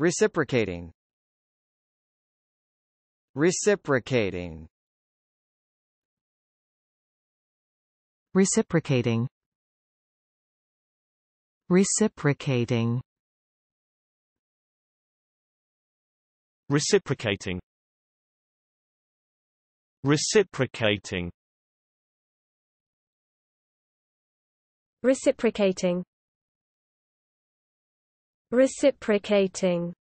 Reciprocating Reciprocating Reciprocating Reciprocating Reciprocating Reciprocating Reciprocating Reciprocating